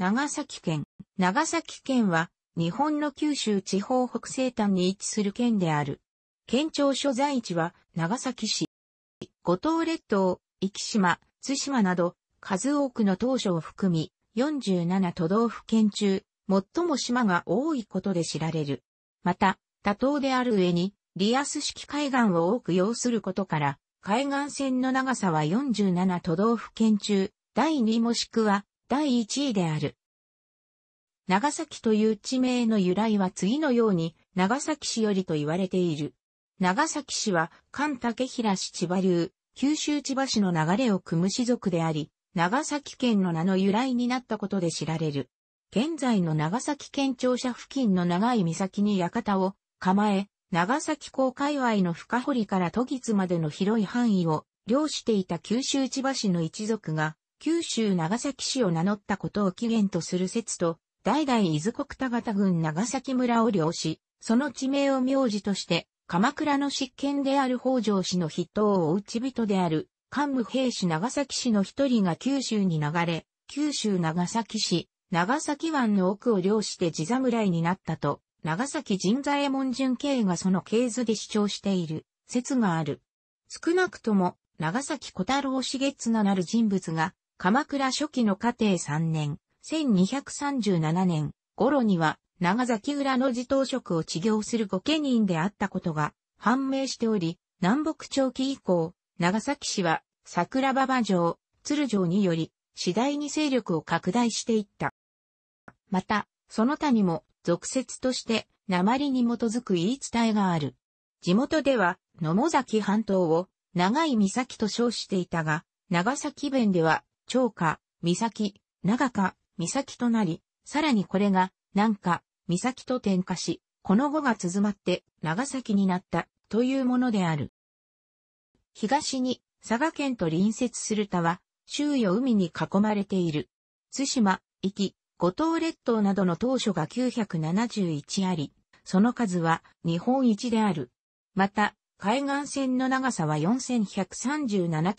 長崎県。長崎県は、日本の九州地方北西端に位置する県である。県庁所在地は、長崎市。五島列島、行島、津島など、数多くの島嶼を含み、47都道府県中、最も島が多いことで知られる。また、多島である上に、リアス式海岸を多く要することから、海岸線の長さは47都道府県中、第2もしくは第1位である。長崎という地名の由来は次のように長崎市よりと言われている。長崎市は関竹平市千葉流、九州千葉市の流れを組む氏族であり、長崎県の名の由来になったことで知られる。現在の長崎県庁舎付近の長い岬に館を構え、長崎港界隈の深堀から都議津までの広い範囲を漁していた九州千葉市の一族が、九州長崎市を名乗ったことを起源とする説と、代々伊豆国田方郡長崎村を領し、その地名を名字として、鎌倉の執権である北条氏の筆頭を内人である、官武兵士長崎市の一人が九州に流れ、九州長崎市、長崎湾の奥を領して地侍になったと、長崎神左衛門純慶がその系図で主張している説がある。少なくとも、長崎小太郎茂綱なる人物が、鎌倉初期の家庭3年、1237年頃には長崎浦の自頭職を治業する御家人であったことが判明しており、南北朝期以降、長崎市は桜馬場城、鶴城により次第に勢力を拡大していった。また、その他にも俗説として鉛に基づく言い伝えがある。地元では野茂崎半島を長い岬と称していたが、長崎弁では長三岬、長三岬となり、さらにこれが、南三岬と転化し、この語が続まって、長崎になった、というものである。東に、佐賀県と隣接する田は、周囲を海に囲まれている。津島、壱岐、五島列島などの当初が971あり、その数は日本一である。また、海岸線の長さは 4137km、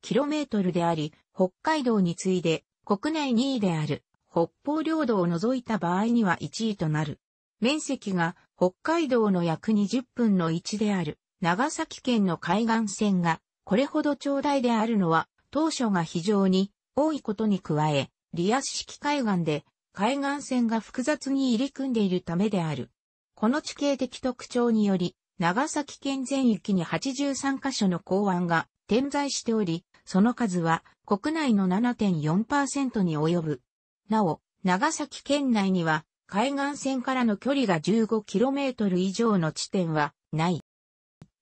キロメートルであり、北海道に次いで国内2位である北方領土を除いた場合には1位となる。面積が北海道の約20分の1である長崎県の海岸線がこれほど長大であるのは当初が非常に多いことに加え、リアス式海岸で海岸線が複雑に入り組んでいるためである。この地形的特徴により、長崎県全域に83カ所の港湾が点在しており、その数は国内の7.4%に及ぶ。なお、長崎県内には海岸線からの距離が 15km 以上の地点はない。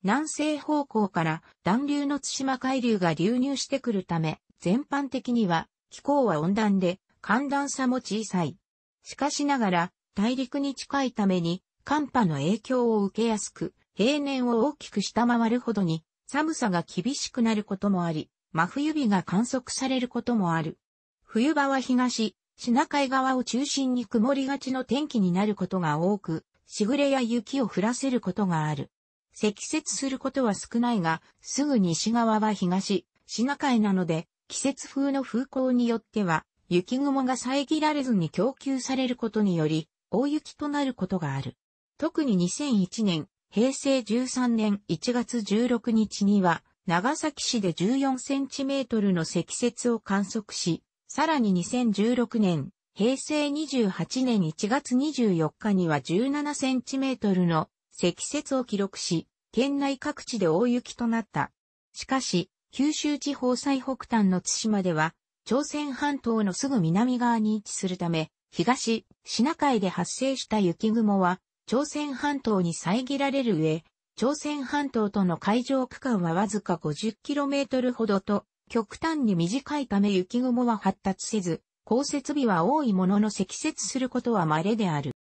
南西方向から暖流の対馬海流が流入してくるため、全般的には気候は温暖で寒暖差も小さい。しかしながら大陸に近いために寒波の影響を受けやすく、平年を大きく下回るほどに寒さが厳しくなることもあり、真冬日が観測されることもある。冬場は東、シナ海側を中心に曇りがちの天気になることが多く、しぐれや雪を降らせることがある。積雪することは少ないが、すぐ西側は東、シナ海なので、季節風の風向によっては、雪雲が遮られずに供給されることにより、大雪となることがある。特に2001年、平成13年1月16日には、長崎市で14センチメートルの積雪を観測し、さらに2016年、平成28年1月24日には17センチメートルの積雪を記録し、県内各地で大雪となった。しかし、九州地方最北端の津島では、朝鮮半島のすぐ南側に位置するため、東、シナ海で発生した雪雲は、朝鮮半島に遮られる上、朝鮮半島との海上区間はわずか 50km ほどと、極端に短いため雪雲は発達せず、降雪日は多いものの積雪することは稀である。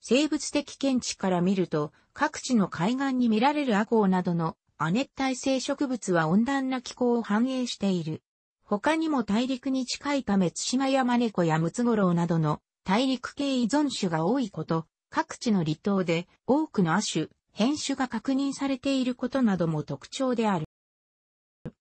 生物的見地から見ると、各地の海岸に見られるアコウなどの亜熱帯性植物は温暖な気候を反映している。他にも大陸に近いためツシマヤマネコやムツゴロウなどの大陸系依存種が多いこと、各地の離島で多くの亜種、変種が確認されていることなども特徴である。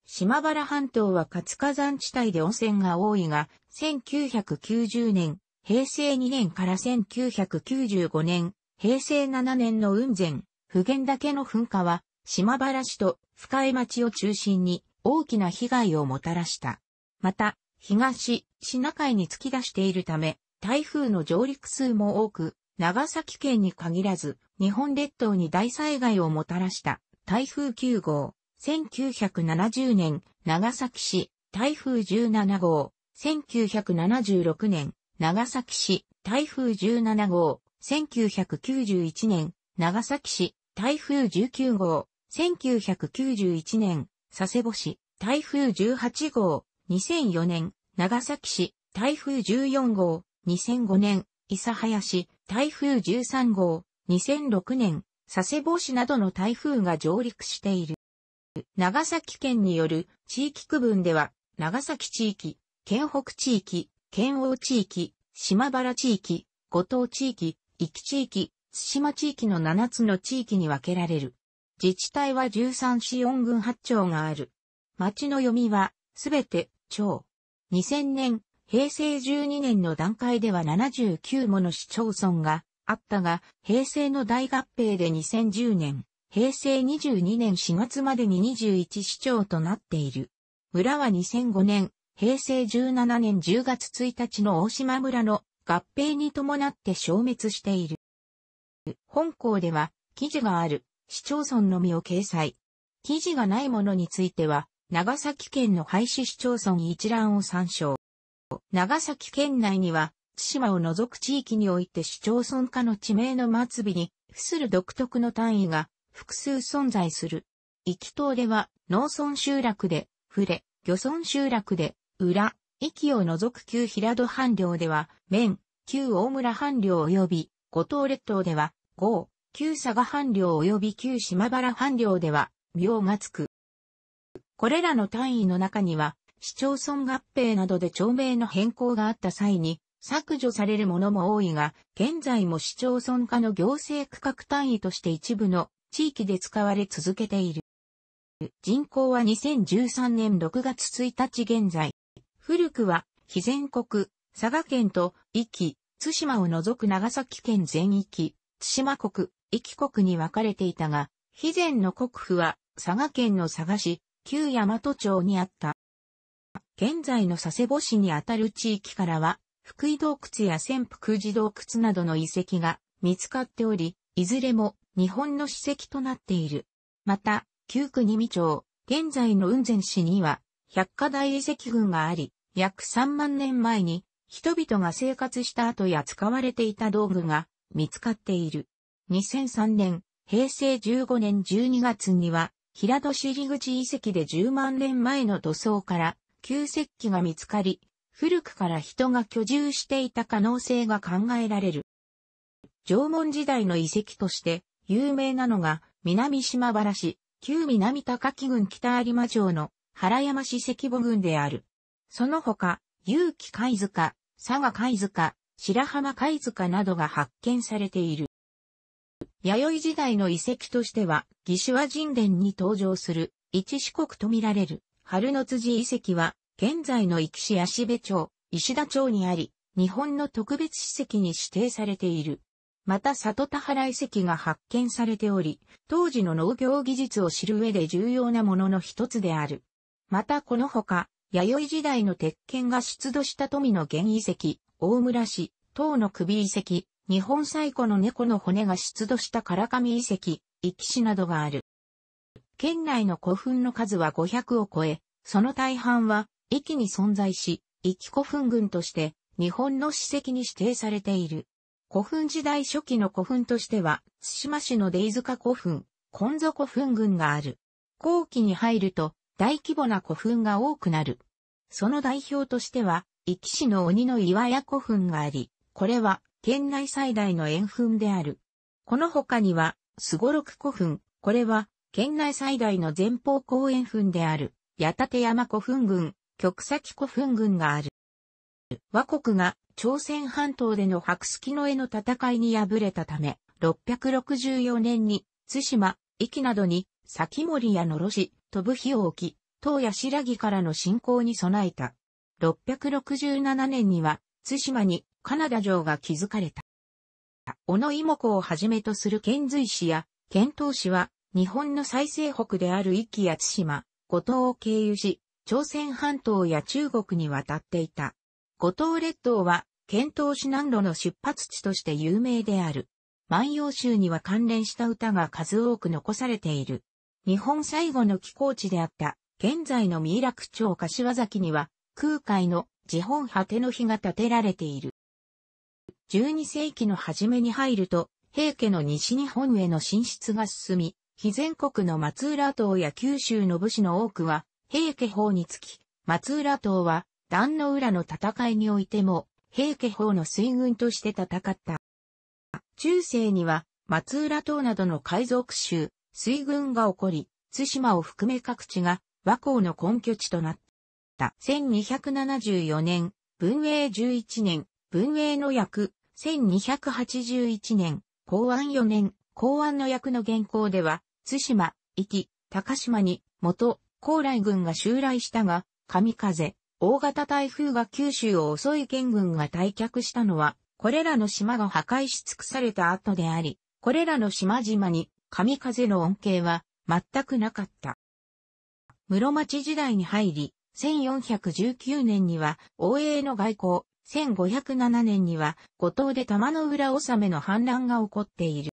島原半島は活火山地帯で温泉が多いが、1990年、平成2年から1995年、平成7年の雲仙、普賢岳の噴火は、島原市と深江町を中心に大きな被害をもたらした。また、東、シナ海に突き出しているため、台風の上陸数も多く、長崎県に限らず、日本列島に大災害をもたらした台風9号、1970年、長崎市、台風17号、1976年、長崎市、台風17号、1991年、長崎市、台風19号、1991年、佐世保市、台風18号、2004年、長崎市、台風14号、2005年、諫早市、台風13号、2006年、佐世保市などの台風が上陸している。長崎県による地域区分では、長崎地域、県北地域、県央地域、島原地域、五島地域、壱岐地域、津島地域の7つの地域に分けられる。自治体は13市4郡8町がある。町の読みは、すべて、町。2000年、平成12年の段階では79もの市町村があったが、平成の大合併で2010年、平成22年4月までに21市町となっている。村は2005年、平成17年10月1日の大島村の合併に伴って消滅している。本校では、記事がある市町村のみを掲載。記事がないものについては、長崎県の廃止市町村一覧を参照。長崎県内には、津島を除く地域において市町村下の地名の末尾に、付する独特の単位が複数存在する。行き島では、農村集落で、触れ、漁村集落で、裏、駅を除く旧平戸半領では、面、旧大村半領及び、五島列島では、豪、旧佐賀半領及び旧島原半領では、名がつく。これらの単位の中には、市町村合併などで町名の変更があった際に削除されるものも多いが、現在も市町村化の行政区画単位として一部の地域で使われ続けている。人口は2013年6月1日現在。古くは、肥前国、佐賀県と、壱岐、津島を除く長崎県全域、津島国、壱岐国に分かれていたが、肥前の国府は、佐賀県の佐賀市、旧大和町にあった。現在の佐世保市にあたる地域からは、福井洞窟や潜伏寺洞窟などの遺跡が見つかっており、いずれも日本の史跡となっている。また、旧国見町、現在の雲仙市には、百科大遺跡群があり、約3万年前に、人々が生活した後や使われていた道具が見つかっている。2003年、平成15年12月には、平戸市入口遺跡で10万年前の土葬から旧石器が見つかり、古くから人が居住していた可能性が考えられる。縄文時代の遺跡として有名なのが南島原市、旧南高木郡北有馬町の原山市石母郡である。その他、勇気、貝塚、佐賀貝塚、白浜貝塚などが発見されている。弥生時代の遺跡としては、義手和神殿に登場する一四国と見られる。春の辻遺跡は、現在の壱岐市足部町、石田町にあり、日本の特別史跡に指定されている。また里田原遺跡が発見されており、当時の農業技術を知る上で重要なものの一つである。またこのほか、弥生時代の鉄拳が出土した富の原遺跡、大村市、唐の首遺跡、日本最古の猫の骨が出土した唐上遺跡、壱岐市などがある。県内の古墳の数は500を超え、その大半は、駅に存在し、壱岐古墳群として、日本の史跡に指定されている。古墳時代初期の古墳としては、津島市の出塚古墳、金ぞ古墳群がある。後期に入ると、大規模な古墳が多くなる。その代表としては、壱岐市の鬼の岩屋古墳があり、これは、県内最大の円墳である。この他には、すごろく古墳、これは、県内最大の前方後円墳である、八立山古墳群、極崎古墳群がある。和国が朝鮮半島での白月の絵の戦いに敗れたため、664年に津島、壱岐などに、先森や野呂市、飛ぶ日を置き、東や白木からの侵攻に備えた。667年には、津島にカナダ城が築かれた。小野妹子をはじめとする遣隋使や遣唐使は日本の最西北である壱岐や津島、五島を経由し、朝鮮半島や中国に渡っていた。五島列島は、遣唐使南路の出発地として有名である。万葉集には関連した歌が数多く残されている。日本最後の寄港地であった、現在の三楽町柏崎には、空海の地本果ての日が建てられている。12世紀の初めに入ると、平家の西日本への進出が進み、非全国の松浦島や九州の武士の多くは、平家法につき、松浦島は、壇の浦の戦いにおいても、平家法の水軍として戦った。中世には、松浦島などの海賊州、水軍が起こり、津島を含め各地が和光の根拠地となった。1274年、文永11年、文永の役、1281年、公安4年、公安の役の原稿では、津島、壱岐、高島に、元、高麗軍が襲来したが、神風、大型台風が九州を襲い県軍が退却したのは、これらの島が破壊し尽くされた後であり、これらの島々に神風の恩恵は全くなかった。室町時代に入り、1419年には大英の外交、1507年には五島で玉の浦納めの反乱が起こっている。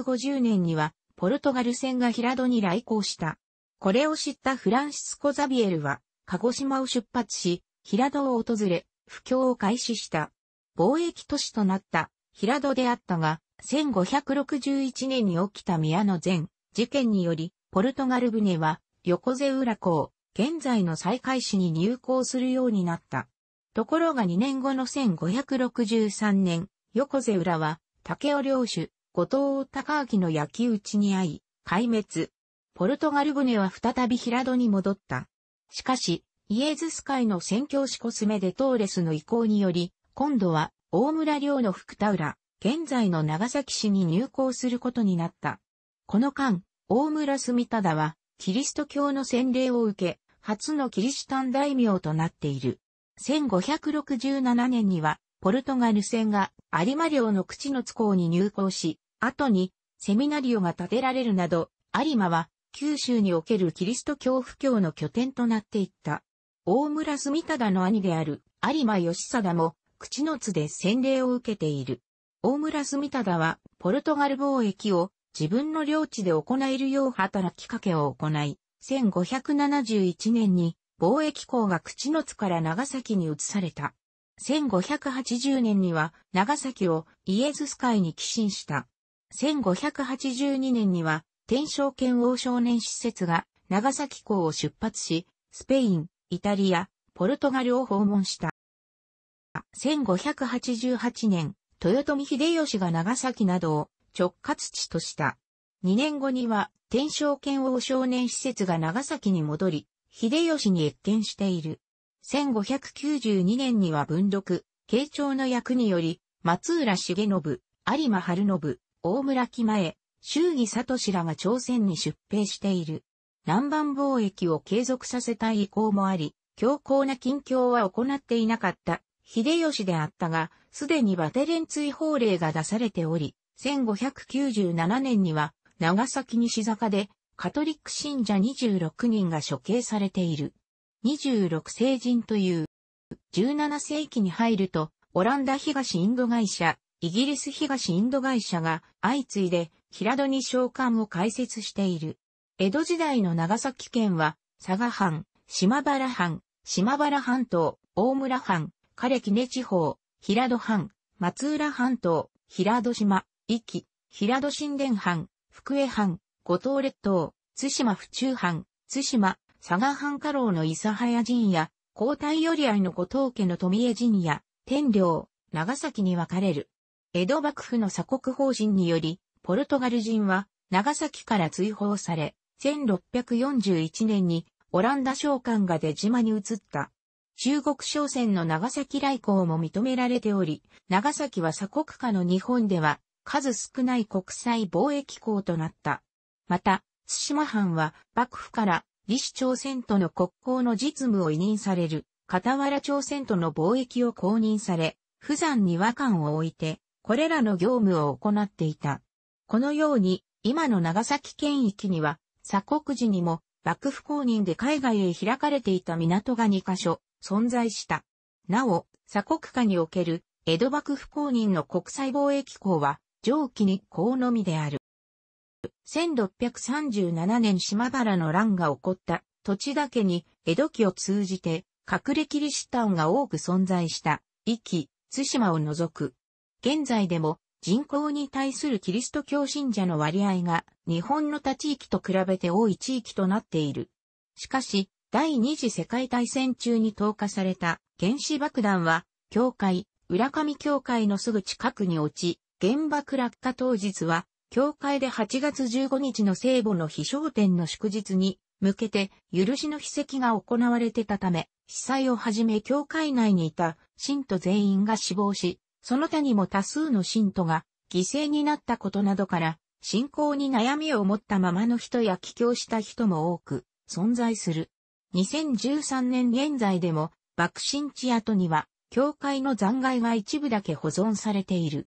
1550年にはポルトガル船が平戸に来航した。これを知ったフランシスコ・ザビエルは、鹿児島を出発し、平戸を訪れ、布教を開始した。貿易都市となった平戸であったが、1561年に起きた宮の前事件により、ポルトガル船は横瀬浦港、現在の再開市に入港するようになった。ところが2年後の1563年、横瀬浦は、竹尾領主、後藤高明の焼き討ちに遭い、壊滅。ポルトガル船は再び平戸に戻った。しかし、イエズス会の宣教師コスメデトーレスの意向により、今度は大村領の福田浦、現在の長崎市に入港することになった。この間、大村住忠は、キリスト教の洗礼を受け、初のキリシタン大名となっている。1567年には、ポルトガル船が有馬領の口の津港に入港し、後にセミナリオが建てられるなど、有馬は九州におけるキリスト教布教の拠点となっていった。大村住忠の兄である有馬義貞も口の津で洗礼を受けている。大村住忠はポルトガル貿易を自分の領地で行えるよう働きかけを行い、1571年に貿易港が口の津から長崎に移された。1580年には長崎をイエズス会に寄進した。1582年には天正剣王少年施設が長崎港を出発し、スペイン、イタリア、ポルトガルを訪問した。1588年、豊臣秀吉が長崎などを直轄地とした。2年後には天正剣王少年施設が長崎に戻り、秀吉に越見している。1592年には文禄、慶長の役により、松浦重信、有馬春信、大村木前、周儀里氏らが朝鮮に出兵している。南蛮貿易を継続させたい意向もあり、強硬な近況は行っていなかった秀吉であったが、すでにバテレン追放令が出されており、1597年には長崎西坂でカトリック信者26人が処刑されている。26聖人という。17世紀に入ると、オランダ東インド会社、イギリス東インド会社が相次いで平戸に召喚を開設している。江戸時代の長崎県は、佐賀藩、島原藩、島原半島、大村藩、枯木根地方、平戸藩、松浦半島、平戸島、壱岐、平戸新田藩、福江藩、五島列島、津島府中藩、津島、佐賀藩家老の諫早陣や、皇太より愛の後藤家の富江陣や、天領、長崎に分かれる。江戸幕府の鎖国法人により、ポルトガル人は、長崎から追放され、1641年に、オランダ商館が出島に移った。中国商船の長崎来航も認められており、長崎は鎖国下の日本では、数少ない国際貿易港となった。また、津島藩は幕府から李氏朝鮮との国交の実務を委任される、傍ら朝鮮との貿易を公認され、釜山に和漢を置いて、これらの業務を行っていた。このように、今の長崎県域には、鎖国時にも、幕府公認で海外へ開かれていた港が2カ所存在した。なお、鎖国下における江戸幕府公認の国際貿易港は上記に港のみである。1637年島原の乱が起こった土地だけに江戸期を通じて隠れキリシタンが多く存在した、壱岐、津島を除く。現在でも人口に対するキリスト教信者の割合が日本の他地域と比べて多い地域となっている。しかし、第二次世界大戦中に投下された原子爆弾は、教会、浦上教会のすぐ近くに落ち、原爆落下当日は教会で8月15日の聖母の飛翔点の祝日に向けて許しの秘跡が行われてたため、被災をはじめ教会内にいた信徒全員が死亡し、その他にも多数の信徒が犠牲になったことなどから、信仰に悩みを持ったままの人や帰郷した人も多く存在する。2013年現在でも、爆心地跡には、教会の残骸が一部だけ保存されている。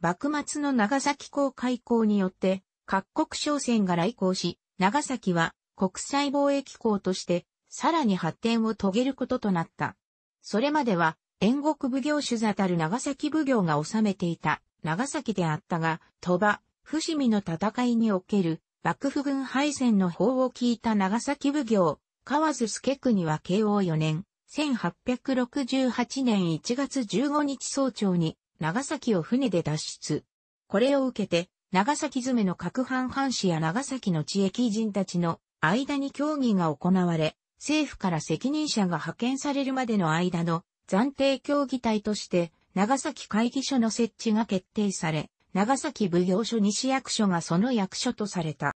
幕末の長崎港開港によって、各国商船が来航し、長崎は国際貿易港として、さらに発展を遂げることとなった。それまでは、遠国奉行主座たる長崎奉行が治めていた長崎であったが、鳥羽、伏見の戦いにおける幕府軍敗戦の法を聞いた長崎奉行、河津助国は慶応4年、1868年1月15日早朝に長崎を船で脱出。これを受けて、長崎詰めの各藩藩士や長崎の地域人たちの間に協議が行われ、政府から責任者が派遣されるまでの間の暫定協議体として、長崎会議所の設置が決定され、長崎奉行所西役所がその役所とされた。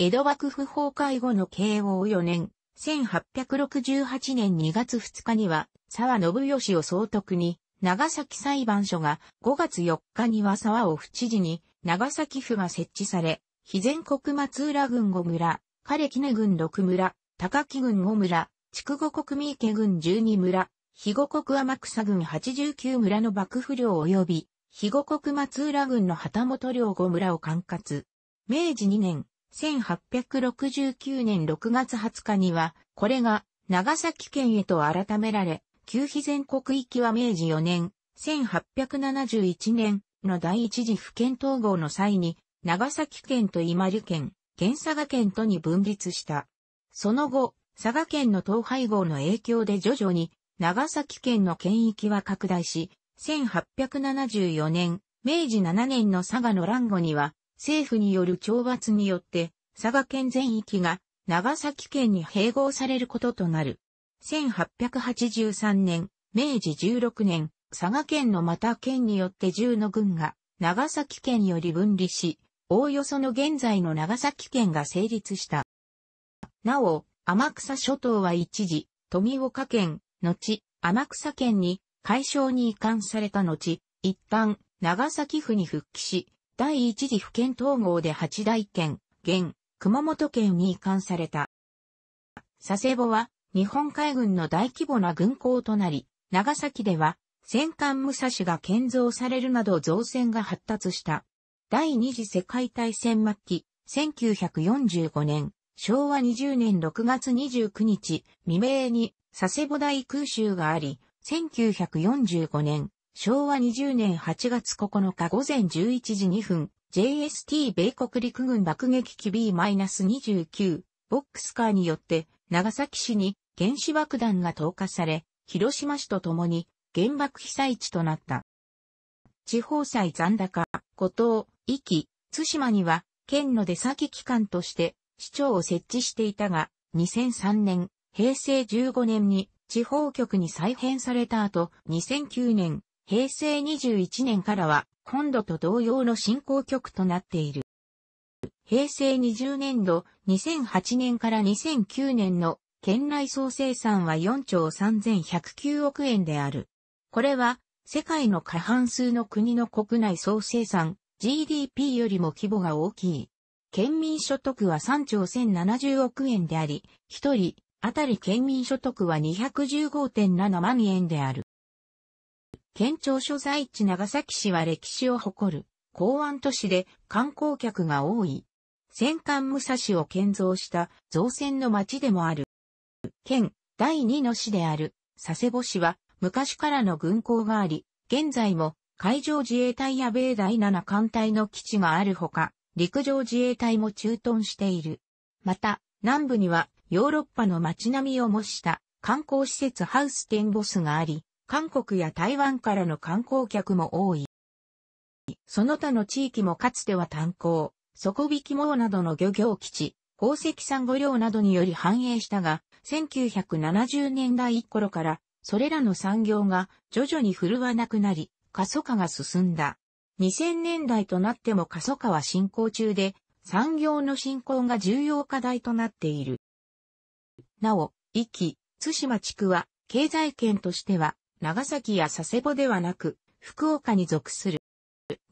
江戸幕府崩壊後の慶応4年、1868年2月2日には、沢信義を総督に、長崎裁判所が5月4日には沢を府知事に長崎府が設置され、肥前国松浦郡5村、枯木根郡6村、高木郡5村、筑後国三池郡12村、肥後国天草郡89村の幕府領及び、肥後国松浦郡の旗本領5村を管轄。明治2年、1869年6月20日には、これが長崎県へと改められ、旧肥全国域は明治4年、1871年の第一次府県統合の際に、長崎県と今里県、県佐賀県とに分立した。その後、佐賀県の統廃合の影響で徐々に長崎県の県域は拡大し、1874年、明治7年の佐賀の乱後には、政府による懲罰によって、佐賀県全域が長崎県に併合されることとなる。1883年、明治16年、佐賀県のまた県によって10の軍が長崎県より分離し、おおよその現在の長崎県が成立した。なお、天草諸島は一時、富岡県、後、天草県に、解消に移管された後、一旦、長崎府に復帰し、第一次府県統合で八大県、現、熊本県に移管された。佐世保は、日本海軍の大規模な軍港となり、長崎では戦艦武蔵が建造されるなど造船が発達した。第二次世界大戦末期、1945年、昭和20年6月29日未明に佐世保大空襲があり、1945年、昭和20年8月9日午前11時2分、JST 米国陸軍爆撃機 B-29 ボックスカーによって長崎市に原子爆弾が投下され、広島市と共に原爆被災地となった。地方祭残高、古島、壱岐、津島には、県の出先機関として市長を設置していたが、2003年、平成15年に地方局に再編された後、2009年、平成21年からは、今度と同様の振興局となっている。平成20年度、2008年から2009年の県内総生産は4兆3109億円である。これは、世界の過半数の国の国内総生産、GDP よりも規模が大きい。県民所得は3兆1070億円であり、1人当たり県民所得は215.7万円である。県庁所在地長崎市は歴史を誇る港湾都市で観光客が多い。戦艦武蔵を建造した造船の町でもある。県第二の市である佐世保市は昔からの軍港があり、現在も海上自衛隊や米第7艦隊の基地があるほか、陸上自衛隊も駐屯している。また、南部にはヨーロッパの街並みを模した観光施設ハウステンボスがあり、韓国や台湾からの観光客も多い。その他の地域もかつては炭鉱、底引き網などの漁業基地、宝石産後漁などにより繁栄したが、1970年代頃から、それらの産業が徐々に振るわなくなり、過疎化が進んだ。2000年代となっても過疎化は進行中で、産業の振興が重要課題となっている。なお、壱岐、津島地区は、経済圏としては、長崎や佐世保ではなく、福岡に属する。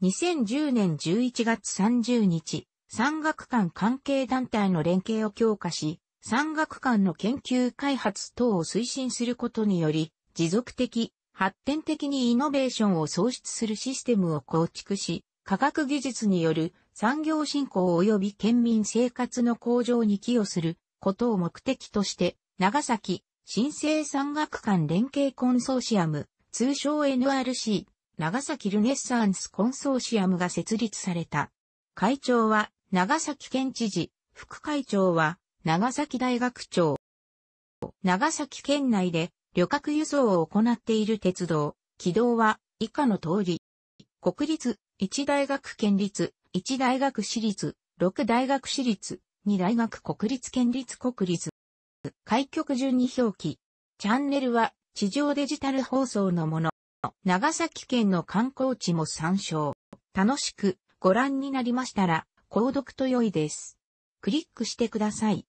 2010年11月30日、産学官関係団体の連携を強化し、産学間の研究開発等を推進することにより、持続的、発展的にイノベーションを創出するシステムを構築し、科学技術による産業振興及び県民生活の向上に寄与することを目的として、長崎、新生産学間連携コンソーシアム、通称 NRC、長崎ルネッサンスコンソーシアムが設立された。会長は、長崎県知事、副会長は、長崎大学長。長崎県内で旅客輸送を行っている鉄道、軌道は以下の通り。国立、1大学県立、1大学私立、6大学私立、2大学国立県立国立。開局順に表記。チャンネルは地上デジタル放送のもの。長崎県の観光地も参照。楽しくご覧になりましたら、購読と良いです。クリックしてください。